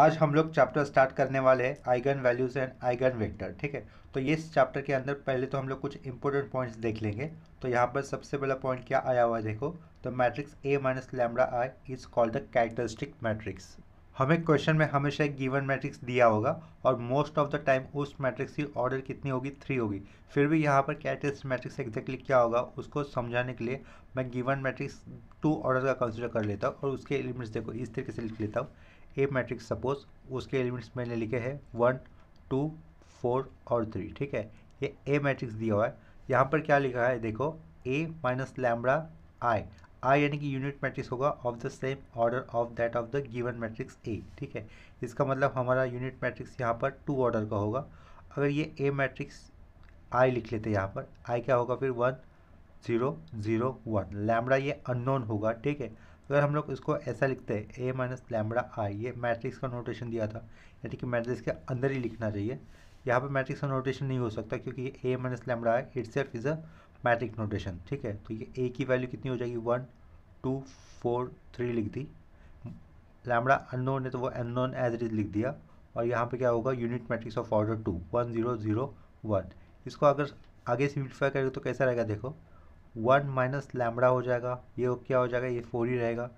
आज हम लोग चैप्टर स्टार्ट करने वाले हैं eigen values and eigen vector ठीक है तो ये इस चैप्टर के अंदर पहले तो हम लोग कुछ इंपॉर्टेंट पॉइंट्स देख लेंगे तो यहाँ पर सबसे पहला पॉइंट क्या आया हुआ है देखो तो matrix A minus lambda I is called the characteristic matrix हमें क्वेश्चन में हमेशा एक गिवन मैट्रिक्स दिया होगा और मोस्ट ऑफ द टाइम उस मैट्रिक्स की ऑर्डर कितनी होगी थ्री होगी फिर भी यहाँ पर कैरेक्टरिस्टिक मैट्रिक्स एग्जैक्टली क्या होगा उसको समझाने के लिए मैं गिवन मैट्रिक्स टू ऑर्डर का कंसिडर कर लेता हूँ और उसके एलिमेंट्स देखो इस तरीके से लिख लेता हूँ ए मैट्रिक्स सपोज उसके एलिमेंट्स मैंने लिखे हैं वन टू फोर और थ्री ठीक है ये ए मैट्रिक्स दिया हुआ है यहाँ पर क्या लिखा है देखो ए माइनस लैमड़ा आई आई यानी कि यूनिट मैट्रिक्स होगा of the same order of that of the given matrix A ठीक है इसका मतलब हमारा यूनिट मैट्रिक्स यहाँ पर टू ऑर्डर का होगा अगर ये ए मैट्रिक्स आई लिख लेते हैं यहाँ पर आई क्या होगा फिर one zero zero one lambda ये अननोन होगा ठीक है अगर तो हम लोग इसको ऐसा लिखते हैं ए माइनस लैमड़ा आई ये मैट्रिक्स का नोटेशन दिया था यानी कि मैट्रिक्स के अंदर ही लिखना चाहिए यहाँ पे मैट्रिक्स का नोटेशन नहीं हो सकता क्योंकि A minus lambda I itself is a matrix notation ठीक है तो ये ए की वैल्यू कितनी हो जाएगी वन टू फोर थ्री लिख दी लैमड़ा अननोन है तो वो अननोन एज इट इज लिख दिया और यहाँ पे क्या होगा unit matrix of order two one zero zero one इसको अगर आगे सिम्प्लीफाई करेगा तो कैसा रहेगा देखो वन माइनस लैमड़ा हो जाएगा ये क्या हो जाएगा ये फोर ही रहेगा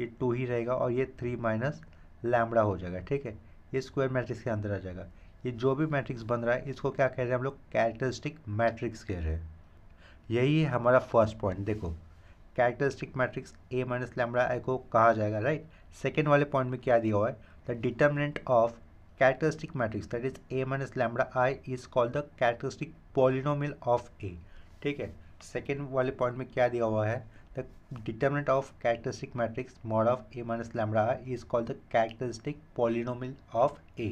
ये टू ही रहेगा और ये थ्री माइनस लैमड़ा हो जाएगा ठीक है ये स्क्वायर मैट्रिक्स के अंदर आ जाएगा ये जो भी मैट्रिक्स बन रहा है इसको क्या कह रहे हैं हम लोग कैरेक्टरिस्टिक मैट्रिक्स कह रहे हैं यही है हमारा फर्स्ट पॉइंट देखो characteristic matrix A minus lambda I को कहा जाएगा राइट सेकेंड वाले पॉइंट में क्या दिया हुआ है the determinant of characteristic matrix that is A minus lambda I is called the characteristic polynomial of A ठीक है सेकेंड वाले पॉइंट में क्या दिया हुआ है the determinant of characteristic matrix mod of A minus lambda is called the characteristic polynomial of A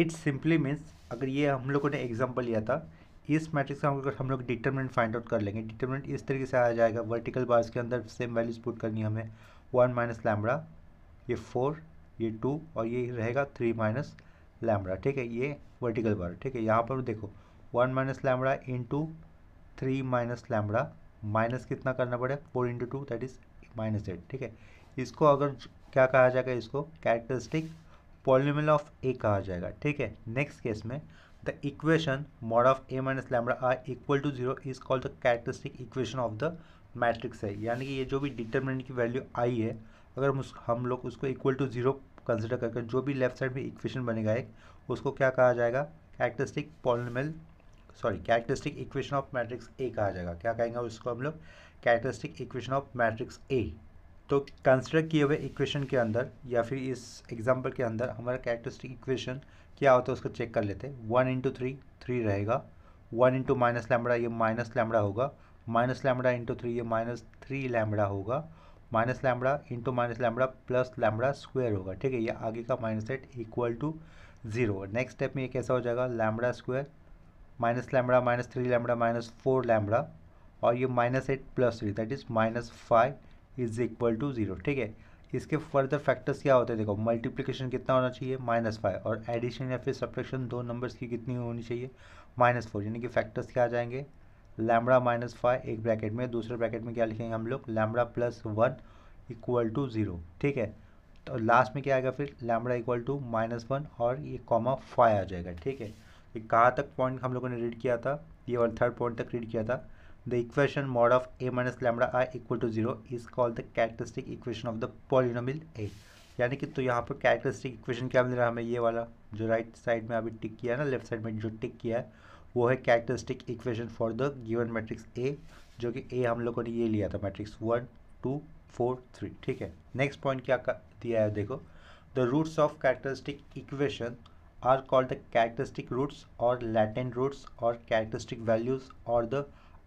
it simply means अगर ये हम लोगों ने एग्जाम्पल लिया था इस मैट्रिक्स का हम लोग डिटर्मिनेंट फाइंड आउट कर लेंगे डिटर्मिनेंट इस तरीके से आ जाएगा वर्टिकल बार्स के अंदर सेम वैल्यूज पुट करनी है हमें वन माइनस लैमड़ा ये फोर ये टू और ये रहेगा थ्री माइनस लैमड़ा ठीक है ये वर्टिकल बार ठीक है यहाँ पर देखो one minus lambda in two three minus lambda minus कितना करना पड़ेगा four into two that is minus eight ठीक है इसको अगर क्या कहा जाएगा इसको कैरेक्टरिस्टिक पॉलिमल ऑफ ए कहा जाएगा ठीक है नेक्स्ट केस में the equation mod of A minus lambda are equal to zero is called the characteristic equation of the matrix है यानी कि ये जो भी डिटर्मिनेंट की वैल्यू आई है अगर हम हम लोग उसको इक्वल टू जीरो कंसिडर करके जो भी लेफ्ट साइड में इक्वेशन बनेगा एक उसको क्या कहा जाएगा characteristic polynomial sorry characteristic equation of matrix A कहा जाएगा क्या कहेंगे उसको हम लोग characteristic equation of matrix A तो कंसिडर किए हुए इक्वेशन के अंदर या फिर इस एग्जाम्पल के अंदर हमारा कैरेक्टरिस्टिक इक्वेशन क्या होता है उसको चेक कर लेते हैं वन इंटू थ्री थ्री रहेगा वन इंटू माइनस लैमड़ा ये माइनस लैमड़ा होगा माइनस लैमड़ा इंटू थ्री ये माइनस थ्री लैमड़ा होगा minus lambda into minus lambda plus lambda square होगा ठीक है ये आगे का minus eight equal to zero next step में ये कैसा हो जाएगा lambda square minus lambda minus three lambda minus four lambda और ये minus eight plus three that is minus five is equal to zero ठीक है इसके फर्दर फैक्टर्स क्या होते हैं देखो मल्टीप्लिकेशन कितना होना चाहिए माइनस फाइव और एडिशन या फिर सब्ट्रैक्शन दो नंबर्स की कितनी होनी चाहिए माइनस फोर यानी कि फैक्टर्स क्या आ जाएंगे लैमड़ा माइनस फाइव एक ब्रैकेट में दूसरे ब्रैकेट में क्या लिखेंगे हम लोग lambda plus one equal to zero ठीक है तो लास्ट में क्या आएगा फिर lambda equal to minus one और ये कॉमा फाइव आ जाएगा ठीक है कहाँ तक पॉइंट हम लोगों ने रीड किया था ये वाला थर्ड पॉइंट तक रीड किया था the equation mod of A minus lambda I equal to zero is called the characteristic equation of the polynomial A यानी कि तो यहाँ पर कैरेक्टरिस्टिक इक्वेशन क्या मिल रहा है हमें ये वाला जो राइट right साइड में अभी टिक किया है ना लेफ्ट साइड में जो टिक किया है वो है characteristic equation for the given matrix A जो कि ए हम लोगों ने ये लिया था matrix one two four three ठीक है नेक्स्ट पॉइंट क्या दिया है देखो the roots of characteristic equation are called the characteristic roots और लैटिन रूट्स और कैरेक्टरिस्टिक वैल्यूज और द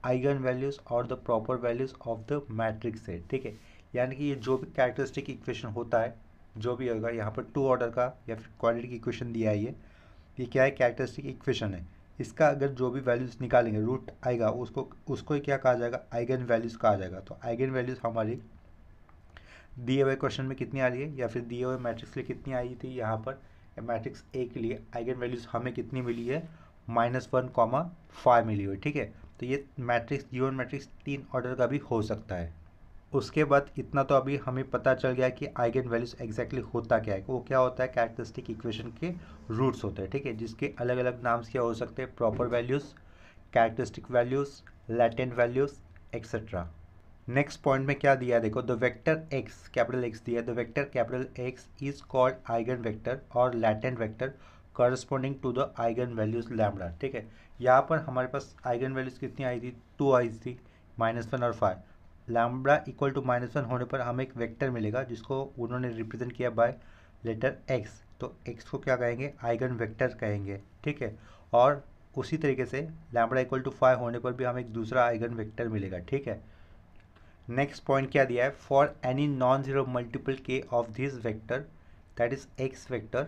आइगन वैल्यूज़ और the proper values of the matrix है ठीक है यानी कि ये जो भी कैरेक्टरिस्टिक इक्वेशन होता है जो भी होगा यहाँ पर टू ऑर्डर का या फिर क्वालिटी की इक्वेशन दिया है ये ये क्या है कैरेक्टरिस्टिक इक्वेशन है इसका अगर जो भी वैल्यूज़ निकालेंगे रूट आएगा उसको उसको क्या कहा जाएगा आइगन वैल्यूज़ कहा जाएगा तो आइगन वैल्यूज़ हमारी दिए हुए क्वेश्चन में कितनी आ रही है या फिर दिए हुए मैट्रिक्स लिए कितनी आई थी यहाँ पर मैट्रिक्स ए के लिए आइगन वैल्यूज़ हमें कितनी मिली है माइनस वन कॉमा फाइव मिली हुई ठीक है तो ये मैट्रिक्स जीवन मैट्रिक्स तीन ऑर्डर का भी हो सकता है उसके बाद इतना तो अभी हमें पता चल गया कि आइगन वैल्यूज़ एग्जैक्टली होता क्या है वो क्या होता है कैरेक्टरिस्टिक इक्वेशन के रूट्स होते हैं ठीक है जिसके अलग अलग नाम्स क्या हो सकते हैं proper values characteristic values latent values etcetera next point में क्या दिया देखो the vector X capital X दिया the vector capital x is called eigen vector और latent vector corresponding to the eigen values lambda ठीक है यहाँ पर हमारे पास आइगन वैल्यूज कितनी आई थी टू आई थी माइनस वन और five lambda equal to minus one होने पर हमें एक वेक्टर मिलेगा जिसको उन्होंने रिप्रेजेंट किया बाय लेटर एक्स तो एक्स को क्या कहेंगे आइगन वेक्टर कहेंगे ठीक है और उसी तरीके से लैमडा इक्वल टू फाइव होने पर भी हमें एक दूसरा आइगन वेक्टर मिलेगा ठीक है नेक्स्ट पॉइंट क्या दिया है for any non zero multiple k of this vector that is X vector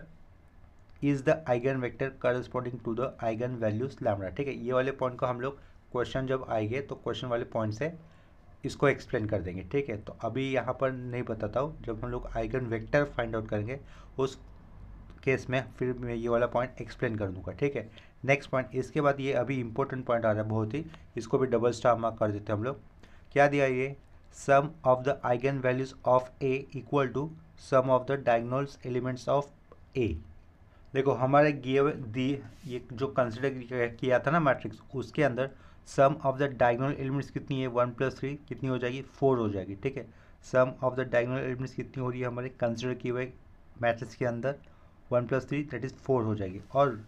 is the eigen vector corresponding to the eigen values lambda ठीक है ये वाले पॉइंट को हम लोग क्वेश्चन जब आएंगे तो क्वेश्चन वाले पॉइंट से इसको एक्सप्लेन कर देंगे ठीक है तो अभी यहाँ पर नहीं बताता हूँ जब हम लोग आइगन वेक्टर फाइंड आउट करेंगे उस केस में फिर मैं ये वाला पॉइंट एक्सप्लेन कर दूंगा ठीक है नेक्स्ट पॉइंट इसके बाद ये अभी इंपॉर्टेंट पॉइंट आ रहा है बहुत ही इसको भी डबल स्टार मार्क कर देते हैं हम लोग क्या दिया ये sum of the eigenvalues of a equal to sum of the diagonal elements of a देखो हमारे गिए दिए ये जो कंसिडर किया था ना मैट्रिक्स उसके अंदर sum of the diagonal elements कितनी है वन प्लस थ्री कितनी हो जाएगी फोर हो जाएगी ठीक है sum of the diagonal elements कितनी हो रही है हमारे कंसिडर किए हुए मैट्रिक्स के अंदर one plus three that is four हो जाएगी और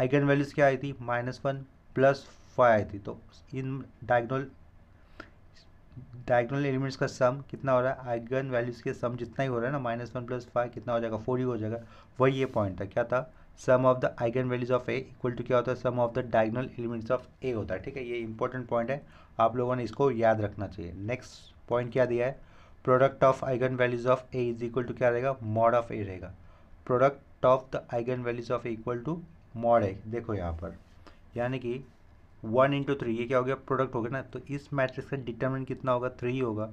आइगन वैल्यूज़ क्या आई थी माइनस वन प्लस फाइव आई थी तो इन डायगोनल डायगोनल एलिमेंट्स का सम कितना हो रहा है आइगन वैल्यूज़ के सम जितना ही हो रहा है ना माइनस वन प्लस फाइव कितना हो जाएगा फोर ही हो जाएगा वही ये पॉइंट था क्या था sum of the eigen values of A equal to क्या होता है sum of the diagonal elements of A होता है ठीक है ये इंपॉर्टेंट पॉइंट है आप लोगों ने इसको याद रखना चाहिए नेक्स्ट पॉइंट क्या दिया है product of eigen values of A is equal to क्या रहेगा मॉड ऑफ ए रहेगा product of the eigen values of A equal to mod A देखो यहाँ पर यानी कि वन इंटू थ्री ये क्या हो गया प्रोडक्ट हो गया ना तो इस मैट्रिक्स का डिटर्मिनेंट कितना होगा थ्री होगा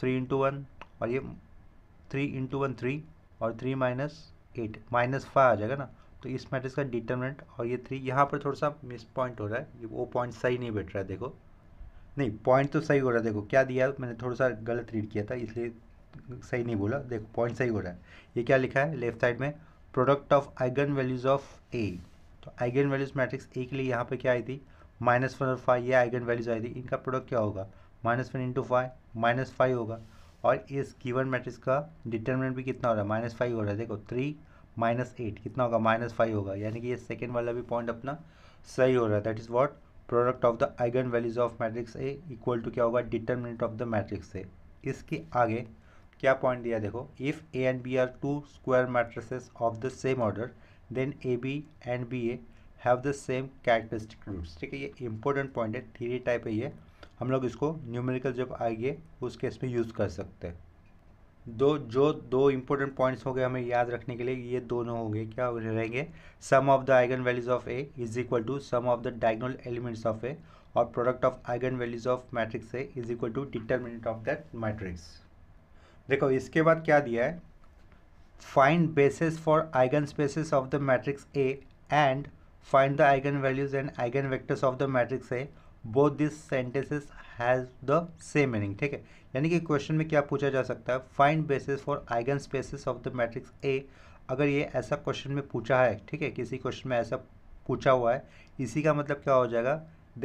थ्री इंटू वन और ये थ्री इंटू वन थ्री और three minus eight minus five आ जाएगा ना तो इस मैट्रिक्स का डिटर्मिनेंट और ये थ्री यहाँ पर थोड़ा सा मिस पॉइंट हो रहा है वो पॉइंट सही नहीं बैठ रहा है देखो नहीं पॉइंट तो सही हो रहा है देखो क्या दिया मैंने थोड़ा सा गलत रीड किया था इसलिए सही नहीं बोला देखो पॉइंट सही हो रहा है ये क्या लिखा है लेफ्ट साइड में product of eigen values of A तो आइगन वैल्यूज़ मैट्रिक्स ए के लिए यहाँ पर क्या आई थी माइनस वन और फाइव ये आइगन वैल्यूज आई थी इनका प्रोडक्ट क्या होगा minus one into five minus five होगा और इस गिवन मैट्रिक्स का डिटर्मिनेंट भी कितना हो रहा है माइनस फाइव हो रहा है देखो थ्री माइनस एट कितना होगा माइनस फाइव होगा यानी कि ये सेकेंड वाला भी पॉइंट अपना सही हो रहा है that is what product of the eigen values of matrix A equal to क्या होगा determinant of the matrix A इसके आगे क्या पॉइंट दिया देखो if A and B are two square matrices of the same order then A B and B A have the same characteristic roots ठीक है ये इंपॉर्टेंट पॉइंट है three type है ये हम लोग इसको न्यूमेरिकल जब आएंगे उस केस में यूज़ कर सकते हैं दो जो दो इंपॉर्टेंट पॉइंट्स हो गए हमें याद रखने के लिए ये दोनों हो गए क्या रहेंगे sum of the eigen values of A is equal to sum of the diagonal elements of A और product of eigen values of matrix A is equal to determinant of that matrix देखो इसके बाद क्या दिया है find basis for eigen spaces of the matrix A and find the and and vectors of the matrix A both these sentences has the same meaning ठीक है यानी कि क्वेश्चन में क्या पूछा जा सकता है find basis for eigen spaces of the matrix A अगर ये ऐसा क्वेश्चन में पूछा है ठीक है किसी क्वेश्चन में ऐसा पूछा हुआ है इसी का मतलब क्या हो जाएगा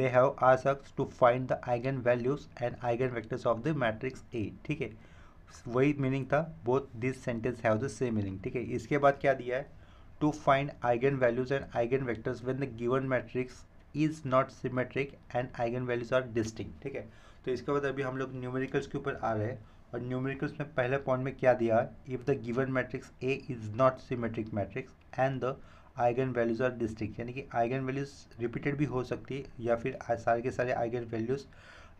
they have asks to find the eigen values and eigen vectors of the matrix A ठीक है वही मीनिंग था both this sentence have the same meaning ठीक है इसके बाद क्या दिया है to find eigenvalues and eigenvectors when the given matrix is not symmetric and eigenvalues are distinct ठीक है तो इसके बाद अभी हम लोग न्यूमेरिकल्स के ऊपर आ रहे हैं और न्यूमेरिकल्स में पहले पॉइंट में क्या दिया if the given matrix A is not symmetric matrix and the eigen values are distinct यानी कि आइगन वैल्यूज़ रिपीटेड भी हो सकती है या फिर सारे के सारे आइगन वैल्यूज़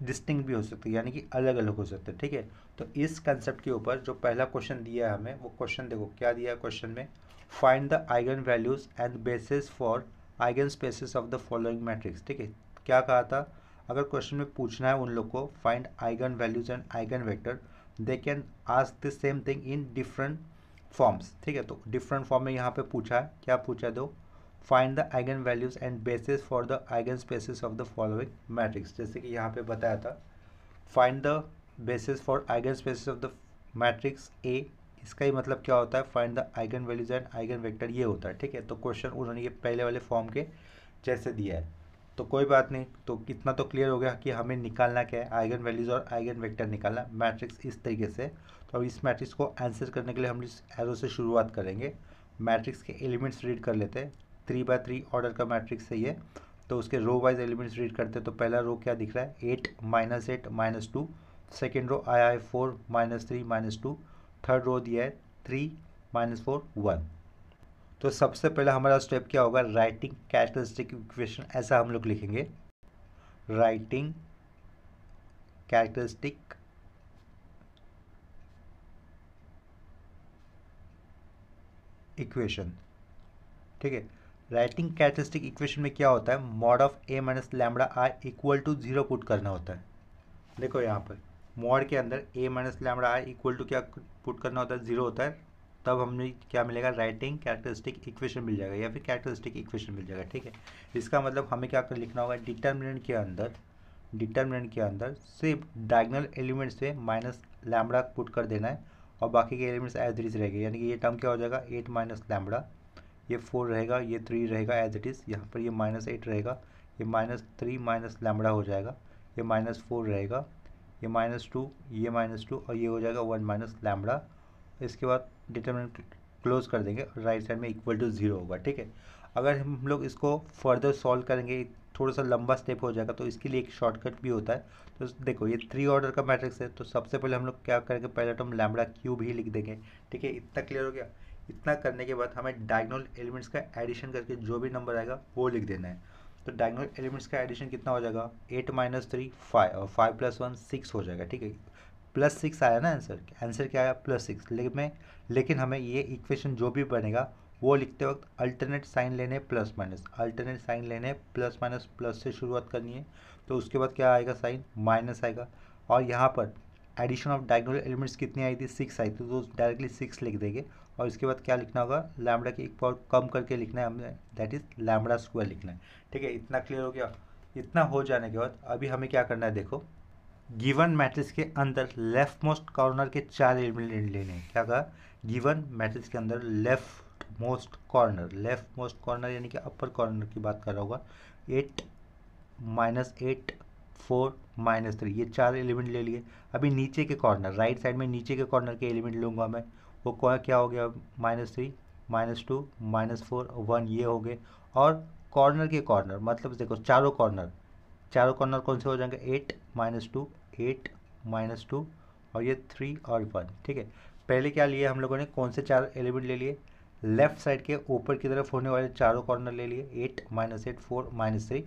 डिस्टिंक्ट भी हो सकती हैं यानी कि अलग अलग हो सकते हैं ठीक है तो इस कंसेप्ट के ऊपर जो पहला क्वेश्चन दिया है हमें वो क्वेश्चन देखो क्या दिया है क्वेश्चन में find the eigen values and basis for eigen spaces of the following matrix ठीक है क्या कहा था अगर क्वेश्चन में पूछना है उन लोग को find eigen values and eigen vector they can ask the same thing in different forms ठीक है तो डिफरेंट फॉर्म में यहाँ पे पूछा है क्या पूछा दो find the eigen values and basis for the eigen spaces of the following matrix जैसे कि यहाँ पे बताया था find the basis for eigen spaces of the matrix A इसका ही मतलब क्या होता है find the eigen values and eigen vector ये होता है ठीक है तो क्वेश्चन उन्होंने ये पहले वाले फॉर्म के जैसे दिया है तो कोई बात नहीं तो कितना तो क्लियर हो गया कि हमें निकालना क्या है आइगन वैल्यूज़ और आइगन वेक्टर निकालना मैट्रिक्स इस तरीके से तो अब इस मैट्रिक्स को आंसर करने के लिए हम इस एरो से शुरुआत करेंगे मैट्रिक्स के एलिमेंट्स रीड कर लेते हैं थ्री बाय थ्री ऑर्डर का मैट्रिक्स है ये तो उसके रो वाइज एलिमेंट्स रीड करते हैं तो पहला रो क्या दिख रहा है eight minus eight minus two second row आया है four minus three minus two third row दिया है थ्री माइनस फोर वन तो सबसे पहले हमारा स्टेप क्या होगा राइटिंग कैरेक्टरिस्टिक इक्वेशन ऐसा हम लोग लिखेंगे राइटिंग कैरेक्टरिस्टिक इक्वेशन ठीक है राइटिंग कैरेक्टरिस्टिक इक्वेशन में क्या होता है mod of A minus lambda are equal to zero put करना होता है देखो यहाँ पर मॉड के अंदर A minus lambda I equal to क्या पुट करना होता है जीरो होता है तब हमें क्या मिलेगा राइटिंग कैरेक्टरिस्टिक इक्वेशन मिल जाएगा या फिर कैरेक्टरिस्टिक इक्वेशन मिल जाएगा ठीक है इसका मतलब हमें क्या कर लिखना होगा डिटर्मिनेंट के अंदर डिटर्मिनेंट के अंदर सिर्फ डायगनल एलिमेंट्स से माइनस लैमड़ा पुट कर देना है और बाकी के एलिमेंट्स एज इट इज रहेगा यानी कि ये टर्म क्या हो जाएगा एट माइनस लैमड़ा ये फोर रहेगा ये थ्री रहेगा एज इट इज़ यहाँ पर ये माइनस एट रहेगा ये माइनस थ्री माइनस लैमड़ा हो जाएगा ये माइनस फोर रहेगा ये माइनस टू ये माइनस टू और ये हो जाएगा वन माइनस लैमड़ा इसके बाद डिटर्मिनेंट क्लोज कर देंगे राइट साइड में इक्वल टू ज़ीरो होगा ठीक है अगर हम लोग इसको फर्दर सॉल्व करेंगे थोड़ा सा लंबा स्टेप हो जाएगा तो इसके लिए एक शॉर्टकट भी होता है तो देखो ये थ्री ऑर्डर का मैट्रिक्स है तो सबसे पहले हम लोग क्या करेंगे पहले तो हम लैमड़ा क्यूब ही लिख देंगे ठीक है इतना क्लियर हो गया इतना करने के बाद हमें डायगनल एलिमेंट्स का एडिशन करके जो भी नंबर आएगा वो लिख देना है तो डायगोनल एलिमेंट्स का एडिशन कितना हो जाएगा एट माइनस थ्री फाइव और फाइव प्लस वन सिक्स हो जाएगा ठीक है प्लस सिक्स आया ना आंसर आंसर क्या आया प्लस सिक्स लेकिन मैं लेकिन हमें ये इक्वेशन जो भी बनेगा वो लिखते वक्त अल्टरनेट साइन लेने प्लस माइनस अल्टरनेट साइन लेने प्लस माइनस प्लस से शुरुआत करनी है तो उसके बाद क्या आएगा साइन माइनस आएगा और यहाँ पर एडिशन ऑफ डायगोनल एलिमेंट्स कितनी आई थी सिक्स आई थी तो डायरेक्टली सिक्स लिख देंगे और इसके बाद क्या लिखना होगा लैमडा के एक पावर कम करके लिखना है हमें दैट इज़ लैमडा स्क्वायर लिखना है ठीक है इतना क्लियर हो गया इतना हो जाने के बाद अभी हमें क्या करना है देखो गिवन मैट्रिक्स के अंदर लेफ्ट मोस्ट कॉर्नर के चार एलिमेंट लेने हैं क्या कहा गिवन मैट्रिक्स के अंदर left most corner left most corner यानी कि अपर कॉर्नर की बात कर रहा होगा eight minus eight four minus three ये चार एलिमेंट ले लिए अभी नीचे के कॉर्नर राइट साइड में नीचे के कॉर्नर के एलिमेंट लूंगा मैं वो क्या हो गया minus three minus two minus four one ये हो गए और कॉर्नर के कॉर्नर मतलब देखो चारों कॉर्नर चारों कॉर्नर कौन से हो जाएंगे eight minus two eight minus two और ये थ्री और वन ठीक है पहले क्या लिए हम लोगों ने कौन से चार एलिमेंट ले लिए लेफ्ट साइड के ऊपर की तरफ होने वाले चारों कॉर्नर ले लिए eight minus eight four minus three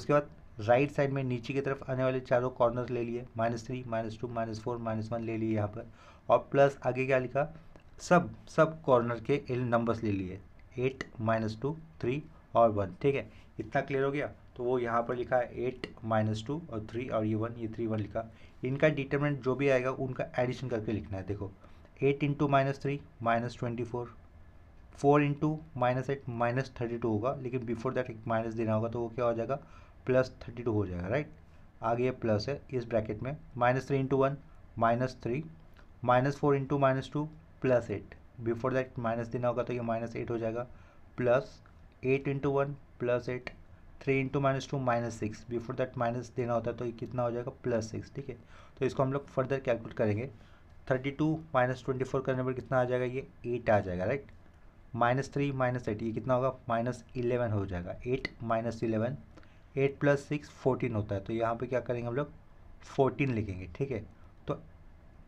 उसके बाद राइट साइड में नीचे की तरफ आने वाले चारों कॉर्नर ले लिए minus three minus two minus four minus one ले लिए यहाँ पर और प्लस आगे क्या लिखा सब सब कॉर्नर के इन नंबर्स ले लिए एट माइनस टू थ्री और वन ठीक है इतना क्लियर हो गया तो वो यहाँ पर लिखा है एट माइनस टू और थ्री और ये वन ये थ्री वन लिखा इनका डिटर्मिनेंट जो भी आएगा उनका एडिशन करके लिखना है देखो eight into minus three minus twenty four four into minus eight minus thirty two होगा लेकिन बिफोर दैट एक माइनस देना होगा तो वो क्या हो जाएगा प्लस थर्टी टू हो जाएगा राइट आगे ये प्लस है इस ब्रैकेट में minus three into one minus three minus four into minus two plus eight before that minus देना होगा तो ये माइनस एट हो जाएगा plus eight into one plus eight three into minus two minus six before that minus देना होता है तो ये कितना हो जाएगा प्लस सिक्स ठीक है तो इसको हम लोग फर्दर कैलकुलेट करेंगे thirty two minus twenty four करने पर कितना आ जाएगा ये एट आ जाएगा right minus three minus eight ये कितना होगा माइनस इलेवन हो जाएगा eight minus eleven eight plus six fourteen होता है तो यहाँ पे क्या करेंगे हम लोग फोर्टीन लिखेंगे ठीक है तो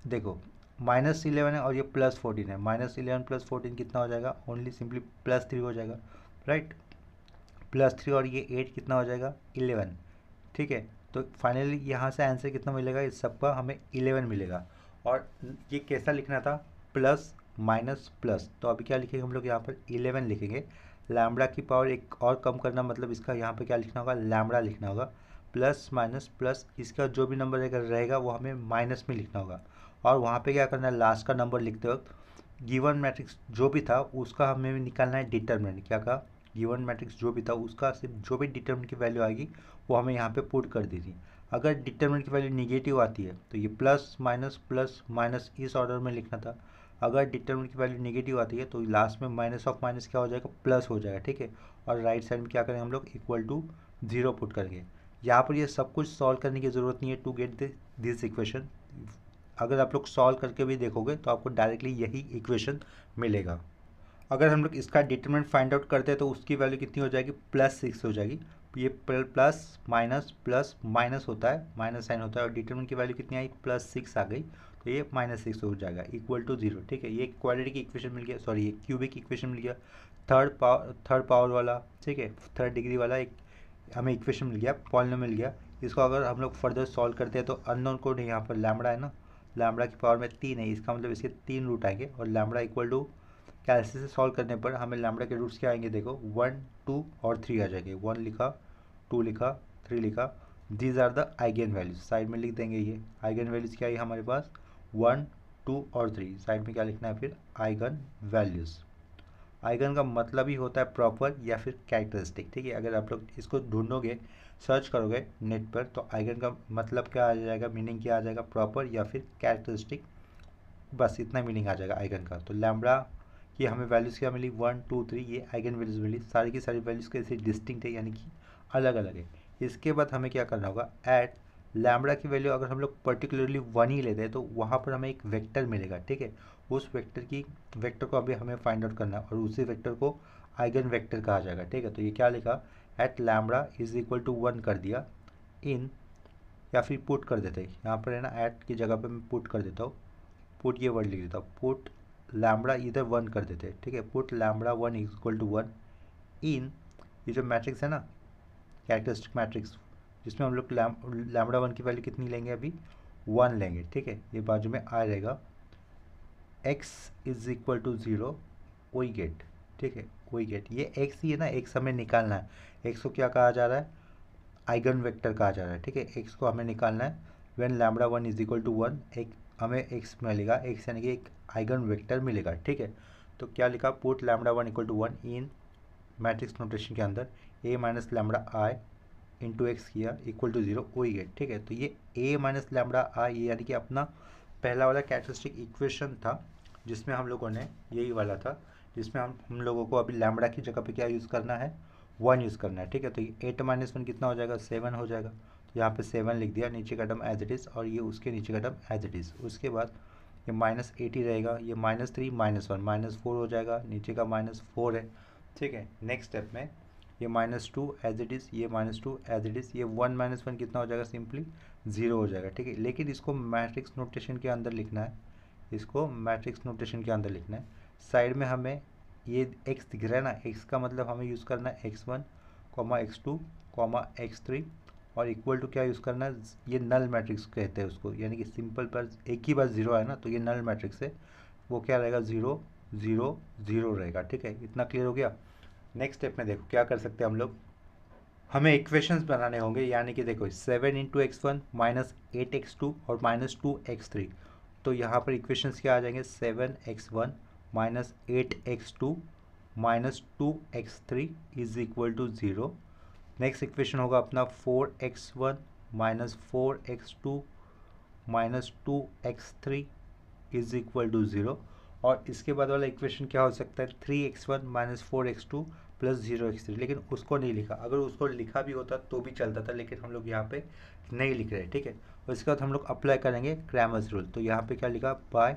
देखो माइनस इलेवन है और ये प्लस फोर्टीन है माइनस इलेवन प्लस फोर्टीन कितना हो जाएगा ओनली सिंपली प्लस थ्री हो जाएगा राइट प्लस थ्री और ये एट कितना हो जाएगा इलेवन ठीक है तो फाइनली यहाँ से आंसर कितना मिलेगा इस सब का हमें इलेवन मिलेगा और ये कैसा लिखना था प्लस माइनस प्लस तो अभी क्या लिखेंगे हम लोग यहाँ पर इलेवन लिखेंगे लैमड़ा की पावर एक और कम करना मतलब इसका यहाँ पर क्या लिखना होगा लैमड़ा लिखना होगा प्लस माइनस प्लस इसका जो भी नंबर रहेगा रहेगा वो हमें माइनस में लिखना होगा और वहाँ पे क्या करना है लास्ट का नंबर लिखते वक्त गिवन मैट्रिक्स जो भी था उसका हमें निकालना है डिटर्मिनेंट क्या कहा गिवन मैट्रिक्स जो भी था उसका सिर्फ जो भी डिटर्मिनेंट की वैल्यू आएगी वो हमें यहाँ पे पुट कर थी अगर डिटर्मिनेंट की वैल्यू निगेटिव आती है तो ये प्लस माइनस प्लस माइनस इस ऑर्डर में लिखना था अगर डिटर्मिनेंट की वैल्यू निगेटिव आती है तो लास्ट में माइनस ऑफ माइनस क्या हो जाएगा प्लस हो जाएगा ठीक है और राइट साइड में क्या करेंगे हम लोग इक्वल टू जीरो पुट करेंगे यहाँ पर ये सब कुछ सॉल्व करने की ज़रूरत नहीं है टू गेट दिस इक्वेशन अगर आप लोग सॉल्व करके भी देखोगे तो आपको डायरेक्टली यही इक्वेशन मिलेगा अगर हम लोग इसका डिटरमिनेंट फाइंड आउट करते हैं तो उसकी वैल्यू कितनी हो जाएगी प्लस सिक्स हो जाएगी ये प्लस माइनस प्लस माइनस होता है माइनस साइन होता है और डिटरमिनेंट की वैल्यू कितनी आई प्लस सिक्स आ गई तो ये माइनस सिक्स हो जाएगा इक्वल टू जीरो ठीक है ये क्वालिटी की इक्वेशन मिल गया सॉरी ये क्यूबिक इक्वेशन मिल गया थर्ड पावर थर्ड पावर वाला ठीक है थर्ड डिग्री वाला एक हमें इक्वेशन मिल गया पॉलिनो मिल गया इसको अगर हम लोग फर्दर सॉल्व करते हैं तो अननोन कोड यहाँ पर लैमड़ा है ना लैमड़ा की पावर में तीन है इसका मतलब इसके तीन रूट आएंगे और लैमड़ा इक्वल टू कैलसी से सॉल्व करने पर हमें लैमड़ा के रूट्स क्या आएंगे देखो वन टू और थ्री आ जाएंगे वन लिखा टू लिखा थ्री लिखा these are the eigen values side में लिख देंगे ये आइगन वैल्यूज क्या है हमारे पास वन टू और थ्री साइड में क्या लिखना है फिर आइगन वैल्यूज़ आइगन का मतलब ही होता है प्रॉपर या फिर कैरेक्टरिस्टिक ठीक है अगर आप लोग इसको ढूंढोगे सर्च करोगे नेट पर तो आइगन का मतलब क्या आ जाएगा मीनिंग क्या आ जाएगा प्रॉपर या फिर कैरेक्टरिस्टिक बस इतना मीनिंग आ जाएगा आइगन का तो लैमड़ा की हमें वैल्यूज़ क्या मिली वन टू थ्री ये आइगन वैल्यूज़ मिली सारी की सारी वैल्यूज़ कैसे डिस्टिंक्ट है यानी कि अलग अलग है इसके बाद हमें क्या करना होगा एट लैमड़ा की वैल्यू अगर हम लोग पर्टिकुलरली वन ही लेते हैं तो वहाँ पर हमें एक वेक्टर मिलेगा ठीक है उस वेक्टर की वेक्टर को अभी हमें फाइंड आउट करना है और उसी वेक्टर को आइगन वेक्टर कहा जाएगा ठीक है तो ये क्या लिखा at lambda is equal to one कर दिया इन या फिर पुट कर देते हैं यहाँ पर है ना ऐट की जगह पे मैं पुट कर देता हूँ पुट ये वर्ड लिख देता हूँ पुट लैमड़ा इधर वन कर देते हैं ठीक है put lambda one equal to one in ये जो मैट्रिक्स है ना कैरेक्टरिस्टिक मैट्रिक्स जिसमें हम लोग लैमड़ा वन की वैल्यू कितनी लेंगे अभी वन लेंगे ठीक है ये बाजू में आ रहेगा x is equal to zero वही गेट ठीक है वही गेट ये x ही है ना x हमें निकालना है x को क्या कहा जा रहा है आइगन वेक्टर कहा जा रहा है ठीक है x को हमें निकालना है when lambda one is equal to one एक हमें x मिलेगा x यानी कि एक आइगन वेक्टर मिलेगा ठीक है तो क्या लिखा put lambda one equal to one in matrix notation के अंदर A minus lambda I into x किया इक्वल टू जीरो वही गेट ठीक है तो ये ए माइनस लैमडा आई ये यानी कि अपना पहला वाला कैरेक्टरिस्टिक इक्वेशन था जिसमें हम लोगों ने यही वाला था जिसमें हम हम लोगों को अभी लैमड़ा की जगह पे क्या यूज़ करना है वन यूज़ करना है ठीक है तो एट माइनस वन कितना हो जाएगा सेवन हो जाएगा तो यहाँ पे सेवन लिख दिया नीचे का डम एज इट इज़ और ये उसके नीचे का डम एज इट इज़ उसके बाद ये माइनस एट ही रहेगा ये minus three minus one minus four हो जाएगा नीचे का माइनस फोर है ठीक है नेक्स्ट स्टेप में ये minus two as it is ये minus two as it is ये वन माइनस वन कितना हो जाएगा सिंपली ज़ीरो हो जाएगा ठीक है लेकिन इसको मैट्रिक्स नोटेशन के अंदर लिखना है इसको मैट्रिक्स नोटेशन के अंदर लिखना है साइड में हमें ये एक्स दिख रहा है ना एक्स का मतलब हमें यूज़ करना है x one comma x two comma x three और इक्वल टू क्या यूज़ करना है ये नल मैट्रिक्स कहते हैं उसको यानी कि सिंपल पर एक ही बार जीरो है ना तो ये नल मैट्रिक्स है वो क्या रहेगा ज़ीरो ज़ीरो ज़ीरो रहेगा ठीक है इतना क्लियर हो गया नेक्स्ट स्टेप में देखो क्या कर सकते हैं हम लोग हमें इक्वेशंस बनाने होंगे यानी कि देखो seven into x one minus eight x two और माइनस टू एक्स थ्री तो यहाँ पर इक्वेशंस क्या आ जाएंगे seven x one minus eight x two minus two x three is equal to zero next equation होगा अपना four x one minus four x two minus two x three is equal to zero और इसके बाद वाला equation क्या हो सकता है three x one minus four x two plus zero x three लेकिन उसको नहीं लिखा अगर उसको लिखा भी होता तो भी चलता था लेकिन हम लोग यहाँ पे नहीं लिख रहे ठीक है और इसके बाद हम लोग अप्लाई करेंगे क्रैमर्स रूल तो यहाँ पे क्या लिखा बाय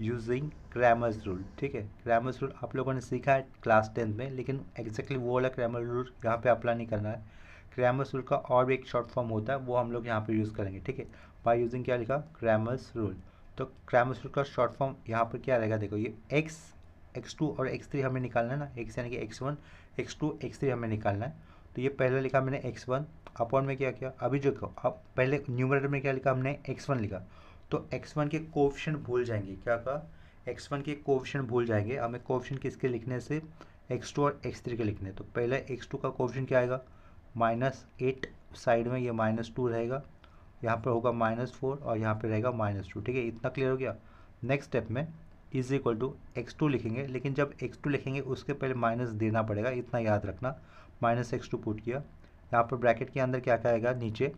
यूजिंग क्रैमर्स रूल ठीक है क्रैमर्स रूल आप लोगों ने सीखा है क्लास टेंथ में लेकिन एग्जैक्टली वो वाला क्रैमर रूल यहाँ पे अप्लाई नहीं करना है क्रैमर्स रूल का और भी एक शॉर्ट फॉर्म होता है वो हम लोग यहाँ पर यूज़ करेंगे ठीक है बाय यूजिंग क्या लिखा क्रैमर्स रूल तो क्रैमर्स रूल का शॉर्ट फॉर्म यहाँ पर क्या रहेगा देखो ये एक्स एक्स टू और एक्स थ्री हमें निकालना है ना एक्स यानी कि x one x two x three हमें निकालना है तो ये पहले लिखा मैंने एक्स वन अपॉन में क्या किया अभी जो अब पहले न्यूमरेटर में क्या लिखा हमने एक्स वन लिखा तो एक्स वन के कोविशन भूल जाएंगे क्या कहा एक्स वन के कोविशन भूल जाएंगे हमें कोविशन किसके लिखने से एक्स टू और एक्स थ्री के लिखने तो पहले एक्स टू का कोविशन क्या आएगा माइनस एट साइड में ये माइनस टू रहेगा यहाँ पर होगा माइनस फोर और यहाँ पर रहेगा माइनस टू ठीक है इतना क्लियर हो गया नेक्स्ट स्टेप में is equal to x two लिखेंगे लेकिन जब एक्स टू लिखेंगे उसके पहले माइनस देना पड़ेगा इतना याद रखना माइनस एक्स टू पुट किया यहाँ पर ब्रैकेट के अंदर क्या कहेगा नीचे